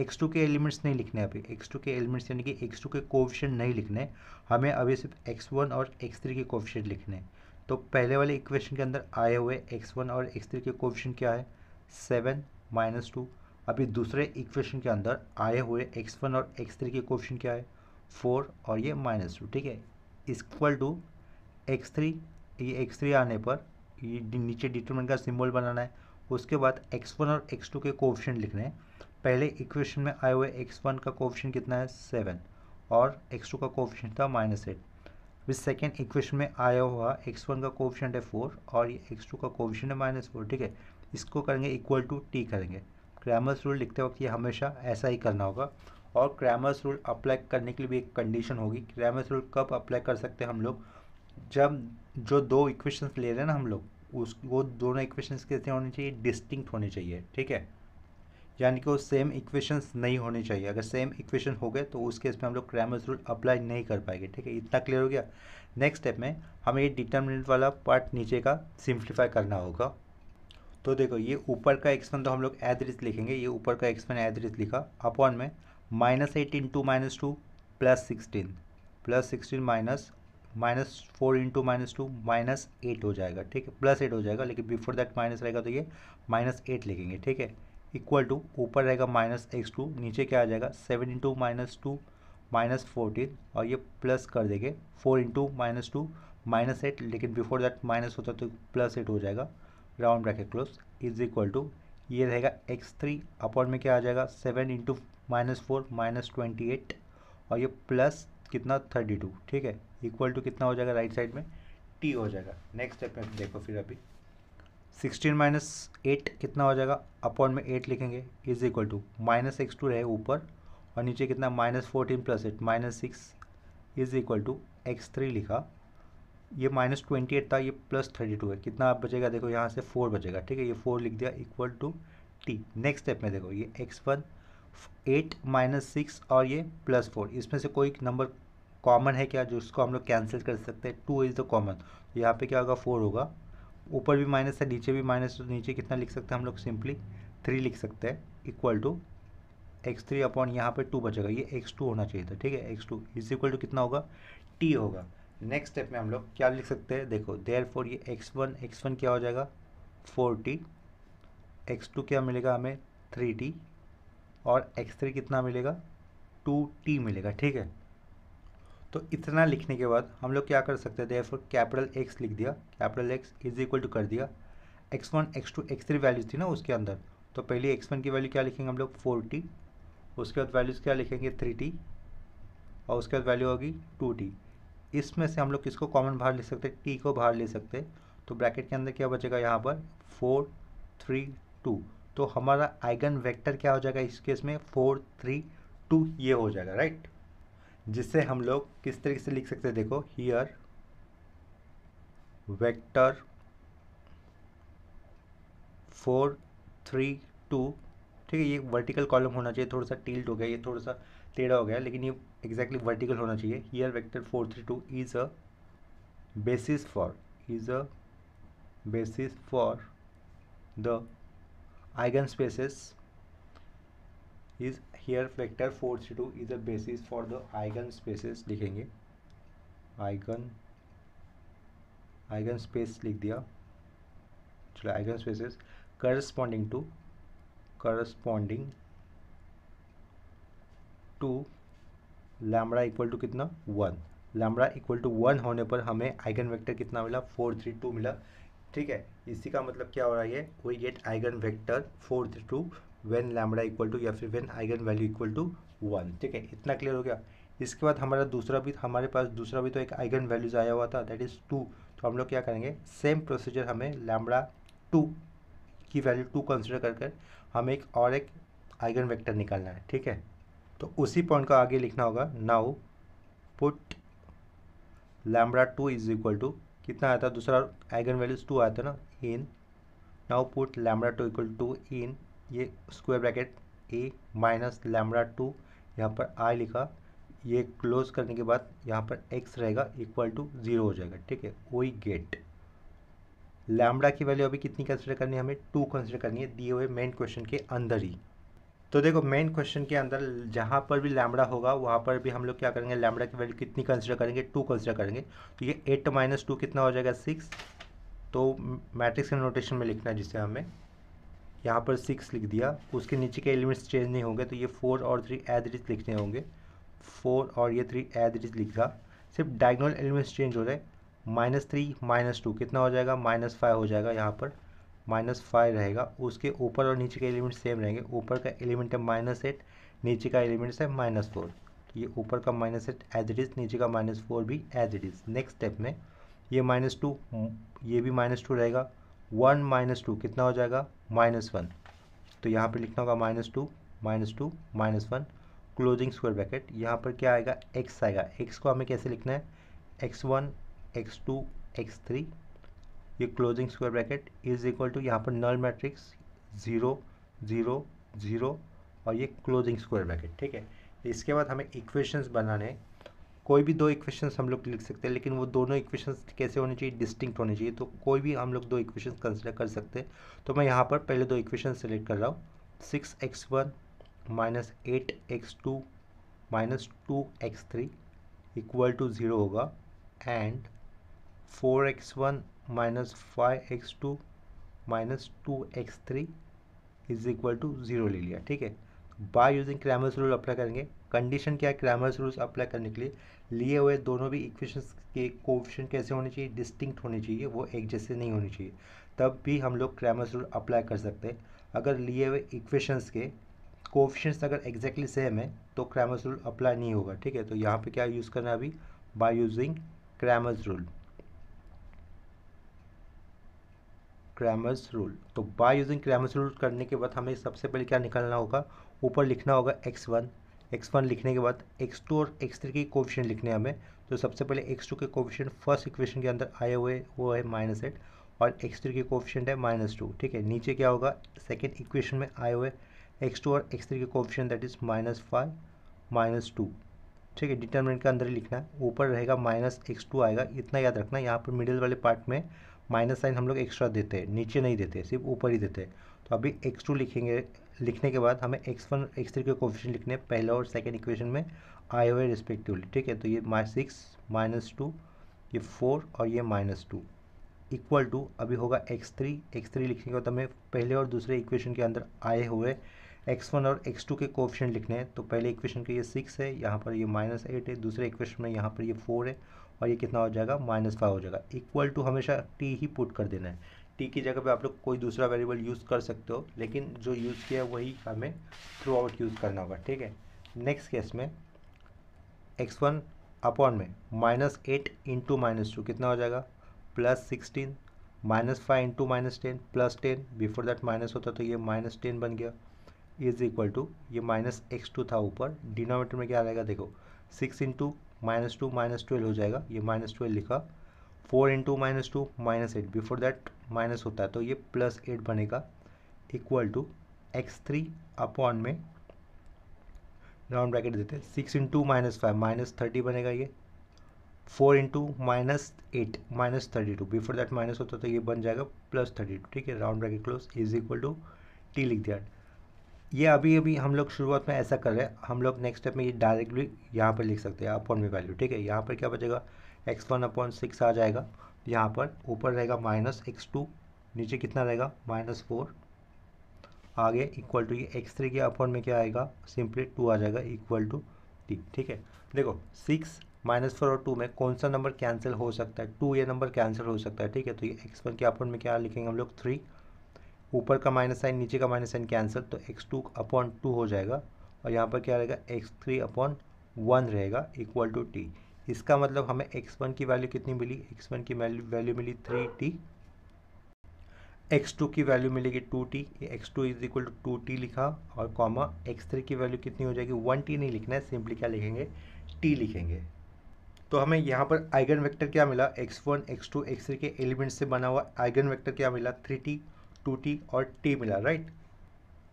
एक्स टू के एलिमेंट्स नहीं लिखने अभी एक्स टू के एलिमेंट्स यानी कि एक्स टू के कोविशन नहीं लिखने हमें अभी सिर्फ एक्स वन और एक्स थ्री के कोविशन लिखने तो पहले वाले इक्वेशन के अंदर आए हुए एक्स वन और एक्स थ्री के कोविशन क्या है सेवन माइनस टू अभी दूसरे इक्वेशन के अंदर आए हुए एक्स वन और एक्स थ्री के कोविशन क्या है फोर और ये माइनस टू ठीक है इक्वल टू एक्स थ्री ये एक्स थ्री आने पर ये नीचे डिटर्मेंट का सिंबल बनाना है उसके बाद एक्स वन और एक्स टू के कोऑप्शन लिखने हैं पहले इक्वेशन में आए हुए एक्स वन का कोऑप्शन कितना है सेवन और एक्स टू का कोऑप्शन था minus eight with second equation में आया हुआ एक्स वन का कोऑप्शन है फोर और ये एक्स टू का कोऑप्शन है माइनस फोर ठीक है इसको करेंगे इक्वल टू टी करेंगे ग्रामर्स रूल लिखते वक्त ये हमेशा ऐसा ही करना होगा और क्रैमर्स रूल अप्लाई करने के लिए भी एक कंडीशन होगी क्रैमर्स रूल कब अप्लाई कर सकते हैं हम लोग जब जो दो इक्वेशंस ले रहे हैं ना हम लोग उस वो दोनों इक्वेशंस कैसे होने चाहिए डिस्टिंक्ट होने चाहिए ठीक है यानी कि वो सेम इक्वेशंस नहीं होने चाहिए अगर सेम इक्वेशन हो गए तो उस केस में हम लोग क्रैमर्स रूल अप्लाई नहीं कर पाएंगे ठीक है इतना क्लियर हो गया नेक्स्ट स्टेप में हमें ये डिटर्मिनेंट वाला पार्ट नीचे का सिंप्लीफाई करना होगा तो देखो ये ऊपर का एक्सपेन तो हम लोग एदरिज लिखेंगे ये ऊपर का एक्सपेन एदरिज लिखा अपॉन में minus eight into minus two plus sixteen plus sixteen minus minus four into minus two minus eight हो जाएगा ठीक है प्लस एट हो जाएगा लेकिन बिफोर दैट माइनस रहेगा तो ये माइनस एट लिखेंगे ठीक है इक्वल टू ऊपर रहेगा माइनस एक्स टू नीचे क्या आ जाएगा seven into minus two minus fourteen और ये प्लस कर देंगे four into minus two minus eight लेकिन बिफोर दैट माइनस होता तो प्लस एट हो जाएगा round bracket close is equal to ये रहेगा एक्स थ्री अपॉन में क्या आ जाएगा seven into minus four minus twenty eight और ये प्लस कितना थर्टी टू ठीक है इक्वल टू कितना हो जाएगा राइट साइड में टी हो जाएगा नेक्स्ट स्टेप में देखो फिर अभी सिक्सटीन माइनस एट कितना हो जाएगा अपॉन में एट लिखेंगे is equal to minus x two रहे ऊपर और नीचे कितना minus fourteen plus eight minus six is equal to x three लिखा ये माइनस ट्वेंटी एट था ये प्लस थर्टी टू है कितना आप बचेगा देखो यहाँ से फोर बचेगा ठीक है ये फोर लिख दिया equal to t next step में देखो ये x one eight minus six और ये प्लस फोर इसमें से कोई नंबर कॉमन है क्या जो इसको हम लोग कैंसिल कर सकते हैं टू इज़ द कॉमन यहाँ पे क्या होगा फोर होगा ऊपर भी माइनस है नीचे भी माइनस तो नीचे कितना लिख सकते हैं हम लोग सिंपली थ्री लिख सकते हैं equal to x three upon यहाँ पर टू बचेगा ये एक्स टू होना चाहिए था ठीक है x two is equal to कितना होगा टी होगा नेक्स्ट स्टेप में हम लोग क्या लिख सकते हैं देखो देयर फोर ये एक्स वन एक्स वन क्या हो जाएगा फोर टी एक्स टू क्या मिलेगा हमें थ्री टी और एक्स थ्री कितना मिलेगा टू टी मिलेगा ठीक है तो इतना लिखने के बाद हम लोग क्या कर सकते हैं फिर कैपिटल एक्स लिख दिया capital x is equal to कर दिया x one x two x three values थी ना उसके अंदर तो पहले एक्स वन की वैल्यू क्या लिखेंगे हम लोग फोर टी उसके बाद वैल्यूज़ क्या लिखेंगे थ्री टी और उसके बाद वैल्यू होगी टू टी इसमें से हम लोग किसको कॉमन बाहर ले सकते टी को बाहर ले सकते तो ब्रैकेट के अंदर क्या बचेगा यहाँ पर फोर थ्री टू तो हमारा आइगन वेक्टर क्या हो जाएगा इस केस में फोर थ्री टू ये हो जाएगा राइट जिससे हम लोग किस तरीके से लिख सकते हैं देखो here vector four three two ठीक है ये वर्टिकल कॉलम होना चाहिए थोड़ा सा टील्ट हो गया ये थोड़ा सा टेढ़ा हो गया लेकिन ये एग्जैक्टली exactly वर्टिकल होना चाहिए here vector four three two is a basis for is a basis for the eigenspaces is here vector 432 is a basis for the eigenspaces लिखेंगे आइगन आइगन स्पेस लिख दिया चलो eigen spaces corresponding to corresponding to lambda equal to कितना one lambda equal to one होने पर हमें eigen vector कितना मिला फोर थ्री टू मिला ठीक है इसी का मतलब क्या हो रहा है we get eigen vector fourth two when lambda equal to या फिर when eigen value equal to one ठीक है इतना क्लियर हो गया इसके बाद हमारा दूसरा भी हमारे पास दूसरा भी तो एक आइगन वैल्यूज आया हुआ था दैट इज़ टू तो हम लोग क्या करेंगे सेम प्रोसीजर हमें लैमडा टू की वैल्यू टू कंसिडर कर कर हमें एक और एक आइगन वैक्टर निकालना है ठीक है तो उसी पॉइंट का आगे लिखना होगा now put lambda two is equal to कितना आया था दूसरा आइगन वैल्यूज टू आया था ना in now put lambda two equal to in ये square bracket A minus lambda two यहाँ पर आई लिखा ये क्लोज करने के बाद यहाँ पर एक्स रहेगा इक्वल टू ज़ीरो हो जाएगा ठीक है वही गेट लैमडा की वैल्यू अभी कितनी कंसिडर करनी है हमें टू कंसिडर करनी है दिए हुए मेन क्वेश्चन के अंदर ही तो देखो मेन क्वेश्चन के अंदर जहाँ पर भी लैमड़ा होगा वहाँ पर भी हम लोग क्या करेंगे लैमड़ा की वैल्यू कितनी कंसिडर करेंगे टू कंसिडर करेंगे तो ये एट माइनस टू कितना हो जाएगा सिक्स तो मैट्रिक्स के नोटेशन में लिखना है जिसे हमें यहाँ पर सिक्स लिख दिया उसके नीचे के एलिमेंट्स चेंज नहीं होंगे तो ये फोर और थ्री एद इज लिखने होंगे फोर और ये थ्री एद लिख लिखा सिर्फ डायगनल एलिमेंट्स चेंज हो रहे माइनस थ्री माइनस टू कितना हो जाएगा माइनस फाइव हो जाएगा यहाँ पर माइनस फाइव रहेगा उसके ऊपर और नीचे के एलिमेंट सेम रहेंगे ऊपर का एलिमेंट है माइनस एट नीचे का एलिमेंट है माइनस फोर तो ये ऊपर का minus eight as it is नीचे का माइनस फोर भी as it is next step में ये माइनस टू ये भी माइनस टू रहेगा वन माइनस टू कितना हो जाएगा माइनस वन तो यहाँ पर लिखना होगा minus two minus two minus one closing square bracket यहाँ पर क्या आएगा एक्स आएगा एक्स को हमें कैसे लिखना है x one x two x three ये closing square bracket is equal to यहाँ पर null matrix zero zero zero और ये क्लोजिंग स्क्वायर ब्रैकेट ठीक है इसके बाद हमें इक्वेशंस बनाने कोई भी दो इक्वेशंस हम लोग लिख सकते हैं लेकिन वो दोनों इक्वेशंस कैसे होने चाहिए डिस्टिंक्ट होने चाहिए तो कोई भी हम लोग दो इक्वेशंस कंसिडर कर सकते हैं तो मैं यहाँ पर पहले दो इक्वेशन सेलेक्ट कर रहा हूँ six x one minus eight x two minus two x three equal to zero होगा and four x one minus five x two minus two x three is equal to zero ले लिया ठीक है by using Cramer's rule apply करेंगे condition क्या है Cramer's rules apply करने के लिए लिए हुए दोनों भी इक्वेशन के कोऑफिशिएंट कैसे होने चाहिए डिस्टिंक्ट होने चाहिए वो एक जैसे नहीं होने चाहिए तब भी हम लोग क्रैमर्स रूल अप्लाई कर सकते हैं अगर लिए हुए इक्वेशंस के कोऑफिशिएंट्स अगर एग्जैक्टली exactly सेम है तो क्रैमर्स रूल अप्लाई नहीं होगा ठीक है तो यहाँ पे क्या यूज़ करना है अभी by using Cramer's rule Cramer's rule तो बाय यूजिंग क्रैमर्स रूल करने के बाद हमें सबसे पहले क्या निकालना होगा ऊपर लिखना होगा एक्स वन एक्स वन लिखने के बाद एक्स टू और एक्स थ्री के कोविशन लिखने हमें तो सबसे पहले एक्स टू के कोविशन फर्स्ट इक्वेशन के अंदर आए हुए वो है माइनस एट और एक्स थ्री के कोविशन है माइनस टू ठीक है नीचे क्या होगा सेकेंड इक्वेशन में आए हुए एक्स टू और एक्स थ्री के coefficient that is minus five minus two ठीक है डिटर्मिनेंट के अंदर ही लिखना है ऊपर रहेगा माइनस एक्स टू आएगा इतना याद रखना यहाँ पर मिडिल वाले पार्ट में माइनस साइन हम लोग एक्स्ट्रा देते हैं नीचे नहीं देते सिर्फ ऊपर ही देते हैं तो अभी एक्स टू लिखेंगे लिखने के बाद हमें एक्स वन एक्स थ्री के कोफिशन लिखने पहले और सेकेंड इक्वेशन में आए हुए रिस्पेक्टिवली ठीक है तो ये माइनस सिक्स माइनस टू ये फोर और ये माइनस टू इक्वल टू अभी होगा एक्स थ्री एक्स थ्री लिखने के बाद हमें पहले और दूसरे इक्वेशन के अंदर आए हुए एक्स वन और एक्स टू के कोफिशन लिखने हैं तो पहले इक्वेशन के ये सिक्स है यहाँ पर ये माइनस एट है दूसरे इक्वेशन में यहाँ पर ये फोर है और ये कितना हो जाएगा माइनस फाइव हो जाएगा इक्वल टू हमेशा टी ही पुट कर देना है टी की जगह पे आप लोग कोई दूसरा वेरिएबल यूज़ कर सकते हो लेकिन जो यूज़ किया वही हमें थ्रू आउट यूज़ करना होगा ठीक है नेक्स्ट केस में एक्स वन अपॉन में minus eight into minus two कितना हो जाएगा plus sixteen minus five into minus ten plus ten before that minus होता तो ये माइनस टेन बन गया इज इक्वल टू ये माइनस एक्स टू था ऊपर डिनोमीटर में क्या जाएगा देखो six into minus two minus twelve हो जाएगा ये माइनस ट्वेल्व लिखा four into minus two minus eight before that minus होता है तो ये प्लस एट बनेगा equal to x three upon में राउंड ब्रैकेट देते हैं six into minus five minus thirty बनेगा ये four into minus eight minus thirty two before that minus होता तो ये बन जाएगा प्लस थर्टी टू ठीक है round bracket close is equal to t लिख दिया ये अभी अभी हम लोग शुरुआत में ऐसा कर रहे हैं हम लोग नेक्स्ट स्टेप में ये डायरेक्टली यहाँ पर लिख सकते हैं अपॉन में वैल्यू ठीक है यहाँ पर क्या बचेगा एक्स वन अपॉन सिक्स आ जाएगा यहाँ पर ऊपर रहेगा माइनस एक्स टू नीचे कितना रहेगा माइनस फोर आगे इक्वल टू ये एक्स थ्री के अपॉन में क्या आएगा सिंपली टू आ जाएगा इक्वल टू टी ठीक है देखो सिक्स माइनस फोर और टू में कौन सा नंबर कैंसिल हो सकता है टू ये नंबर कैंसिल हो सकता है ठीक है तो ये एक्स वन के अपॉन में क्या लिखेंगे हम लोग थ्री ऊपर का माइनस साइन नीचे का माइनस साइन कैंसिल तो एक्स टू अपॉन टू हो जाएगा और यहाँ पर क्या रहेगा एक्स थ्री अपॉन वन रहेगा इक्वल टू टी इसका मतलब हमें एक्स वन की वैल्यू कितनी मिली एक्स वन की वैल्यू मिली थ्री टी एक्स टू की वैल्यू मिलेगी two t x two is equal to two t लिखा और कॉमा एक्स थ्री की वैल्यू कितनी हो जाएगी वन टी नहीं लिखना है सिंपली क्या लिखेंगे टी लिखेंगे तो हमें यहाँ पर आइगन वेक्टर क्या मिला x one x two x three के एलिमेंट से बना हुआ आइगन वेक्टर क्या मिला थ्री टी टू टी और टी मिला राइट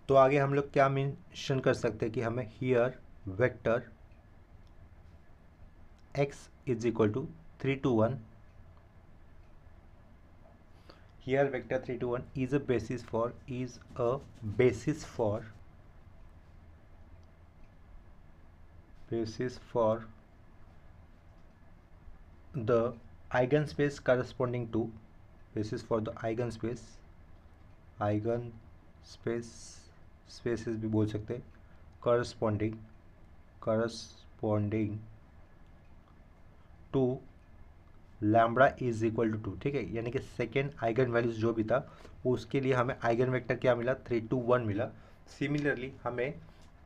तो आगे हम लोग क्या मेंशन कर सकते हैं कि हमें here vector x is equal to three two one here vector three two one is a basis for is a basis for basis for the eigen space corresponding to basis for the eigen space eigen space spaces भी बोल सकते हैं corresponding corresponding to lambda is equal to two ठीक है यानी कि second eigen values जो भी था उसके लिए हमें आइगन वेक्टर क्या मिला थ्री टू वन मिला सिमिलरली हमें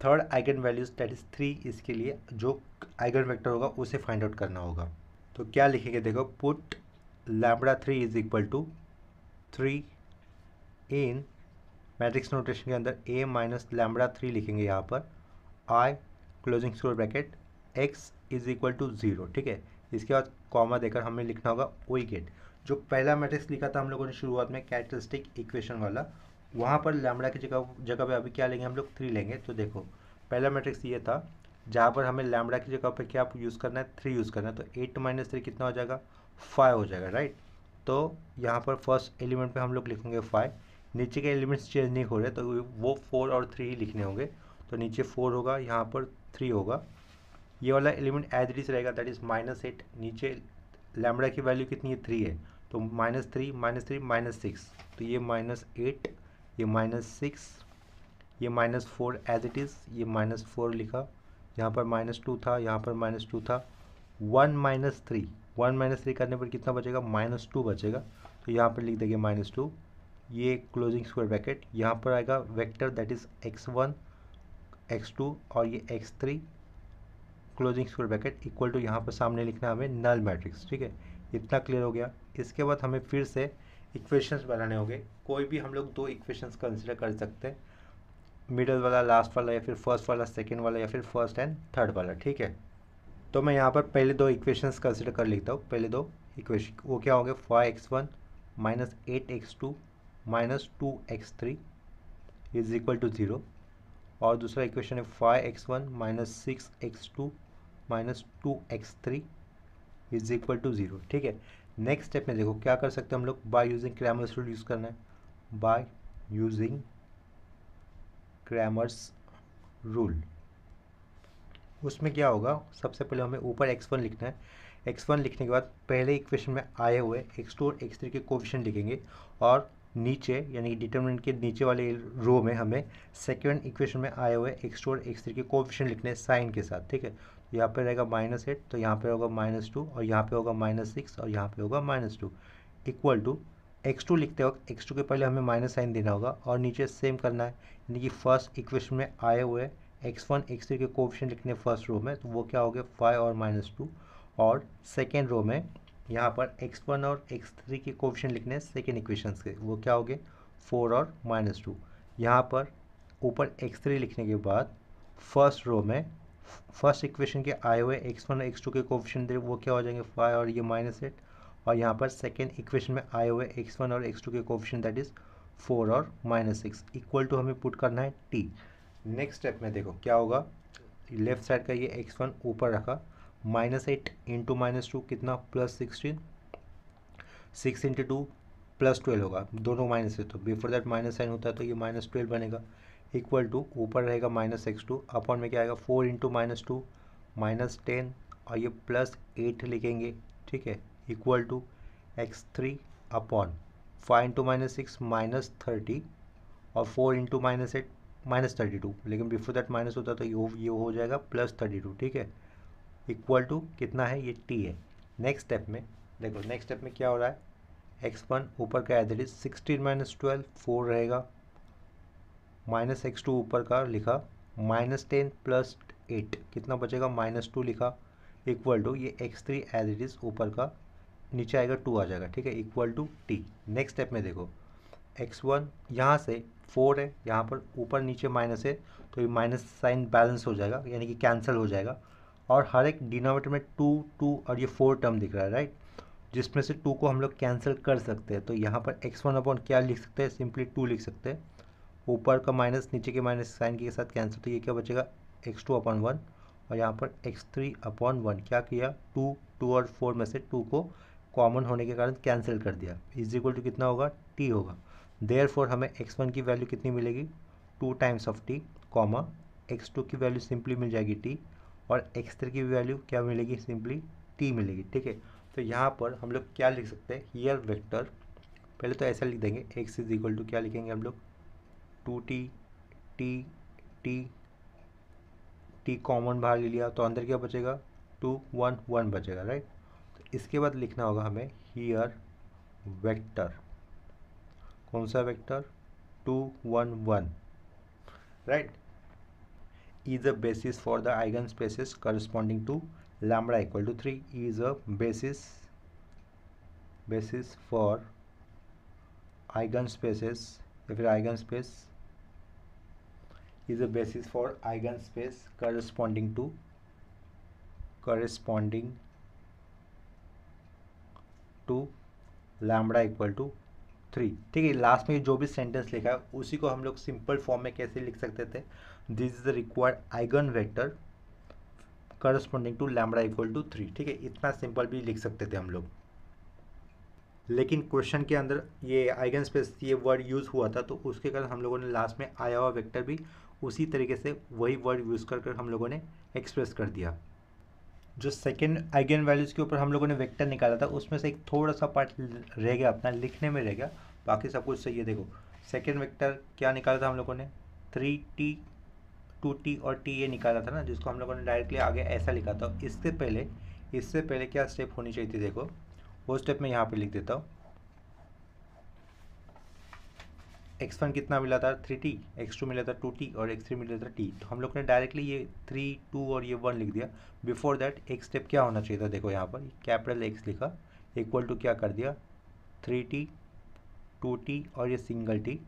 third eigen values that is three इसके लिए जो आइगन वेक्टर होगा उसे फाइंड आउट करना होगा तो क्या लिखेंगे देखो put lambda three is equal to three A in matrix notation के अंदर ए माइनस लैमड़ा थ्री लिखेंगे यहाँ पर I closing square bracket x is equal to zero ठीक है इसके बाद कॉमा देकर हमें लिखना होगा गेट जो पहला मैट्रिक्स लिखा था हम लोगों ने शुरुआत में कैरेक्टरिस्टिक इक्वेशन वाला वहाँ पर लैमड़ा की जगह जगह पर अभी क्या लेंगे हम लोग थ्री लेंगे तो देखो पहला मैट्रिक्स ये था जहाँ पर हमें लैमड़ा की जगह पर क्या यूज़ करना है थ्री यूज़ करना है तो एट माइनस थ्री कितना हो जाएगा फाइव हो जाएगा राइट तो यहाँ पर फर्स्ट एलिमेंट पे हम लोग लिखेंगे फाइव नीचे के एलिमेंट्स चेंज नहीं हो रहे तो वो फोर और थ्री ही लिखने होंगे तो नीचे फोर होगा यहाँ पर थ्री होगा ये वाला एलिमेंट एज इट इज रहेगा दैट इज़ माइनस एट नीचे लैमडा की वैल्यू कितनी है थ्री है तो minus three minus three minus six तो ये माइनस एट ये माइनस सिक्स ये minus four as it is ये माइनस फोर लिखा यहाँ पर माइनस टू था यहाँ पर माइनस टू था one minus three one minus three करने पर कितना बचेगा माइनस टू बचेगा तो यहाँ पर लिख देंगे माइनस टू ये क्लोजिंग स्क्वायर ब्रैकेट यहाँ पर आएगा vector that is x one x two और ये x three closing square bracket equal to यहाँ पर सामने लिखना हमें नल मैट्रिक्स ठीक है इतना क्लियर हो गया इसके बाद हमें फिर से इक्वेशंस बनाने होंगे कोई भी हम लोग दो इक्वेशंस कंसिडर कर सकते हैं मिडल वाला लास्ट वाला या फिर फर्स्ट वाला सेकेंड वाला या फिर फर्स्ट एंड थर्ड वाला ठीक है तो मैं यहाँ पर पहले दो इक्वेशंस कंसिडर कर लेता हूँ पहले दो इक्वेशन वो क्या होंगे five x one minus eight x two minus two x three is equal to zero और दूसरा इक्वेशन है five x one minus six x two minus two x three is equal to zero ठीक है next step में देखो क्या कर सकते हैं हम लोग by using Cramer's rule use करना है बाय यूजिंग क्रैमर्स रूल उसमें क्या होगा सबसे पहले हमें ऊपर एक्स वन लिखना है एक्स वन लिखने के बाद पहले इक्वेशन में आए हुए एक्स टू और एक्स थ्री के कोविशन लिखेंगे और नीचे यानी कि डिटर्मिनेंट के नीचे वाले रो में हमें सेकेंड इक्वेशन में आए हुए एक्स टू और एक्स थ्री के कोफिशियंट लिखने हैं साइन के साथ ठीक है तो यहाँ पर रहेगा माइनस एट तो यहाँ पे होगा माइनस टू और यहाँ पे होगा माइनस सिक्स और यहाँ पे होगा minus two equal to x two लिखते वक्त एक्स टू के पहले हमें माइनस साइन देना होगा और नीचे सेम करना है यानी कि फर्स्ट इक्वेशन में आए हुए एक्स वन एक्स थ्री के कोफिशियंट लिखने फर्स्ट रो में तो वो क्या हो गया फाइव और माइनस टू और सेकेंड रो में यहाँ पर x1 और x3 के कोविशन लिखने सेकेंड इक्वेशन के वो क्या हो गए फोर और माइनस टू यहाँ पर ऊपर x3 लिखने के बाद फर्स्ट रो में फर्स्ट इक्वेशन के आए हुए x1 और x2 के कोविशन दे वो क्या हो जाएंगे फाइव और ये माइनस एट और यहाँ पर सेकेंड इक्वेशन में आए हुए x1 और x2 के कोविशन दैट इज़ फोर और माइनस सिक्स इक्वल टू हमें पुट करना है टी नेक्स्ट स्टेप में देखो क्या होगा लेफ्ट साइड का ये एक्स वन ऊपर रखा minus eight into minus two कितना plus sixteen six into two plus twelve होगा दोनों माइनस है तो बिफोर दैट माइनस साइन होता है तो ये माइनस ट्वेल्व बनेगा इक्वल टू ऊपर रहेगा माइनस एक्स टू अपॉन में क्या आएगा four into minus two minus ten और ये प्लस एट लिखेंगे ठीक है equal to x three upon five into minus six minus thirty और four into minus eight minus thirty two लेकिन बिफोर दैट माइनस होता तो ये हो जाएगा प्लस थर्टी टू ठीक है इक्वल टू कितना है ये टी है नेक्स्ट स्टेप में देखो नेक्स्ट स्टेप में क्या हो रहा है एक्स वन ऊपर का है is sixteen minus twelve four रहेगा माइनस एक्स टू ऊपर का लिखा माइनस टेन प्लस एट कितना बचेगा माइनस टू लिखा इक्वल टू ये एक्स थ्री एज इज़ ऊपर का नीचे आएगा टू आ जाएगा ठीक है equal to t next step में देखो एक्स वन यहाँ से फोर है यहाँ पर ऊपर नीचे माइनस है तो ये माइनस साइन बैलेंस हो जाएगा यानी कि कैंसिल हो जाएगा और हर एक डिनोमेटर में टू टू और ये फोर टर्म दिख रहा है राइट जिसमें से टू को हम लोग कैंसिल कर सकते हैं तो यहाँ पर एक्स वन अपॉन क्या लिख सकते हैं सिंपली टू लिख सकते हैं ऊपर का माइनस नीचे के माइनस साइन के साथ कैंसिल तो ये क्या बचेगा एक्स टू अपॉन वन और यहाँ पर एक्स थ्री अपॉन वन क्या किया टू टू और फोर में से टू को कॉमन होने के कारण कैंसिल कर दिया इज इक्वल टू कितना होगा टी होगा देयर फोर हमें एक्स वन की वैल्यू कितनी मिलेगी two times of t comma x two की वैल्यू सिंपली मिल जाएगी टी और एक्स थ्री की वैल्यू क्या मिलेगी सिंपली टी मिलेगी ठीक है तो यहाँ पर हम लोग क्या लिख सकते हैं हीयर वेक्टर पहले तो ऐसा लिख देंगे एक्स इज इक्वल टू क्या लिखेंगे हम लोग two t t t t common बाहर ले लिया तो अंदर क्या बचेगा टू वन वन बचेगा राइट तो इसके बाद लिखना होगा हमें हीयर वेक्टर कौन सा vector two one one right is a basis for the eigenspaces corresponding to lambda equal to 3 is a basis basis for eigenspaces या फिर eigenspace is a basis for eigenspace corresponding to corresponding to lambda equal to three ठीक है last में जो भी sentence लिखा है उसी को हम लोग सिंपल फॉर्म में कैसे लिख सकते थे this is the required eigen vector corresponding to lambda equal to three ठीक है इतना सिंपल भी लिख सकते थे हम लोग लेकिन क्वेश्चन के अंदर ये आइगन स्पेस ये वर्ड यूज़ हुआ था तो उसके कारण हम लोगों ने लास्ट में आया हुआ वेक्टर भी उसी तरीके से वही वर्ड यूज़ कर कर हम लोगों ने एक्सप्रेस कर दिया जो सेकेंड आइगन वैल्यूज़ के ऊपर हम लोगों ने वेक्टर निकाला था उसमें से एक थोड़ा सा पार्ट रह गया अपना लिखने में रह गया बाकी सब कुछ सही है देखो सेकेंड वेक्टर क्या निकाला था हम लोगों ने थ्री टी टू टी और टी ये निकाला था ना जिसको हम लोगों ने डायरेक्टली आगे ऐसा लिखा था इससे पहले इससे पहले क्या स्टेप होनी चाहिए थी देखो वो स्टेप मैं यहाँ पर लिख देता हूँ एक्स वन कितना मिला था थ्री टी एक्स टू मिला था टू टी और एक्स थ्री मिला था टी तो हम लोग ने डायरेक्टली ये थ्री टू और ये वन लिख दिया बिफोर दैट एक स्टेप क्या होना चाहिए था देखो यहाँ पर कैपिटल एक्स लिखा इक्वल टू क्या कर दिया थ्री टी टू टी और ये single t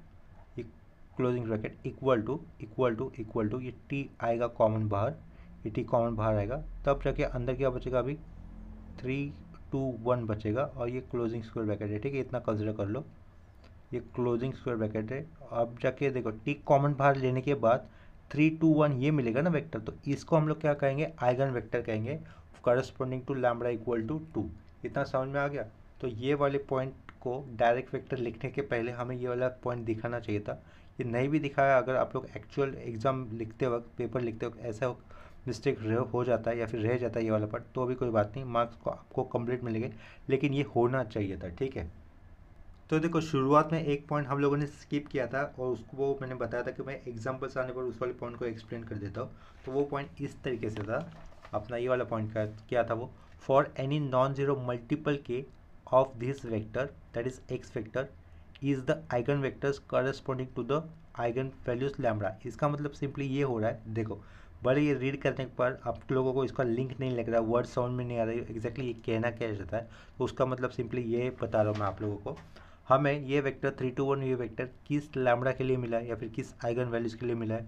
closing bracket equal to equal to equal to ये टी आएगा कॉमन बाहर ये टी कॉमन बाहर आएगा तब जाके अंदर क्या बचेगा अभी थ्री टू वन बचेगा और ये क्लोजिंग स्क्वायर ब्रैकेट है ठीक है इतना कंसिडर कर लो ये क्लोजिंग स्क्वायर ब्रैकेट है अब जाके देखो टी कॉमन बाहर लेने के बाद थ्री टू वन ये मिलेगा ना वेक्टर तो इसको हम लोग क्या कहेंगे आइगन वेक्टर कहेंगे corresponding to lambda equal to two इतना समझ में आ गया तो ये वाले पॉइंट को डायरेक्ट वेक्टर लिखने के पहले हमें ये वाला पॉइंट दिखाना चाहिए था ये नहीं भी दिखाया अगर आप लोग एक्चुअल एग्ज़ाम लिखते वक्त पेपर लिखते वक्त ऐसा मिस्टेक हो जाता है या फिर रह जाता है ये वाला पार्ट तो भी कोई बात नहीं मार्क्स को आपको कंप्लीट मिलेंगे लेकिन ये होना चाहिए था ठीक है तो देखो शुरुआत में एक पॉइंट हम लोगों ने स्किप किया था और उसको वो मैंने बताया था कि मैं एग्जाम्पल्स आने पर उस वाले पॉइंट को एक्सप्लेन कर देता हूँ तो वो पॉइंट इस तरीके से था अपना ये वाला पॉइंट क्या था वो for any non zero multiple k of this vector that is x vector is the eigen vectors corresponding to the eigen values lambda इसका मतलब सिंपली ये हो रहा है देखो भले ये रीड करने पर आप लोगों को इसका लिंक नहीं लग रहा वर्ड साउंड में नहीं आ रहा है एग्जैक्टली ये कहना क्या रहता है तो उसका मतलब सिंपली ये बता रहा हूँ मैं आप लोगों को हमें ये वेक्टर थ्री टू वन ये वेक्टर किस लैमड़ा के लिए मिला है या फिर किस आइगन वैल्यूज़ के लिए मिला है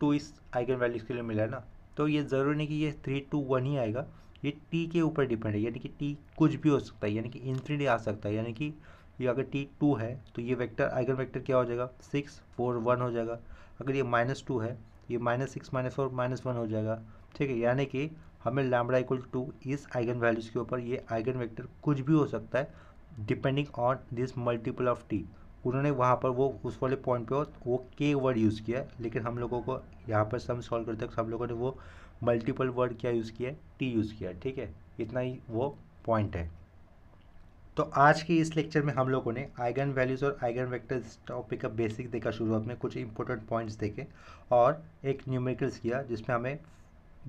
टू इस आइगन वैल्यूज़ के लिए मिला है ना तो ये ज़रूरी नहीं कि ये थ्री टू वन ही आएगा ये टी के ऊपर डिपेंड है यानी कि टी कुछ भी हो सकता है यानी कि इन्फिनिटी आ सकता है यानी कि ये अगर टी टू है तो ये वेक्टर आइगन वेक्टर क्या हो जाएगा सिक्स फोर वन हो जाएगा अगर ये माइनस टू है ये minus six minus four minus one हो जाएगा ठीक है यानी कि हमें लैमडा इक्वल टू इस आइगन वैल्यूज़ के ऊपर ये आइगन वेक्टर कुछ भी हो सकता है depending on this multiple of t उन्होंने वहाँ पर वो उस वाले पॉइंट पे वो के वर्ड यूज़ किया लेकिन हम लोगों को यहाँ पर सम सॉल्व करते हम लोगों ने वो मल्टीपल वर्ड क्या यूज़ किया है टी यूज़ किया ठीक है इतना ही वो पॉइंट है तो आज की इस लेक्चर में हम लोगों ने आइगन वैल्यूज़ और आइगन वेक्टर्स टॉपिक का बेसिक देखा शुरुआत में कुछ इंपॉर्टेंट पॉइंट्स देखे और एक न्यूमेरिकल्स किया जिसमें हमें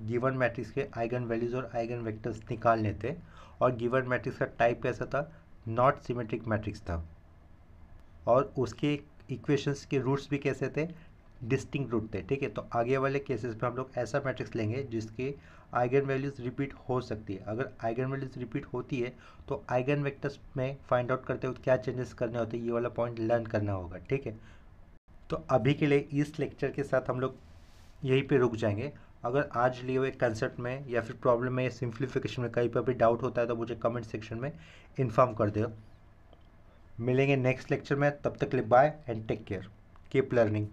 गिवन मैट्रिक्स के आइगन वैल्यूज़ और आइगन वैक्टर्स निकालने थे और गिवन मैट्रिक्स का टाइप कैसा था नॉट सीमेट्रिक मैट्रिक्स था और उसके इक्वेशंस के रूट्स भी कैसे थे डिस्टिंग रूट थे ठीक है तो आगे वाले केसेस में हम लोग ऐसा मैट्रिक्स लेंगे जिसके आइगन वैल्यूज़ रिपीट हो सकती है अगर आइगन वैल्यूज़ रिपीट होती है तो आइगन वेक्टर्स में फाइंड आउट करते हुए क्या चेंजेस करने होते हैं ये वाला पॉइंट लर्न करना होगा ठीक है तो अभी के लिए इस लेक्चर के साथ हम लोग यहीं पर रुक जाएंगे अगर आज लिए हुए कंसेप्ट में या फिर प्रॉब्लम में या सिंप्लीफिकेशन में कहीं पर भी डाउट होता है तो मुझे कमेंट सेक्शन में इन्फॉर्म कर दो मिलेंगे नेक्स्ट लेक्चर में तब तक लिए bye and take care keep learning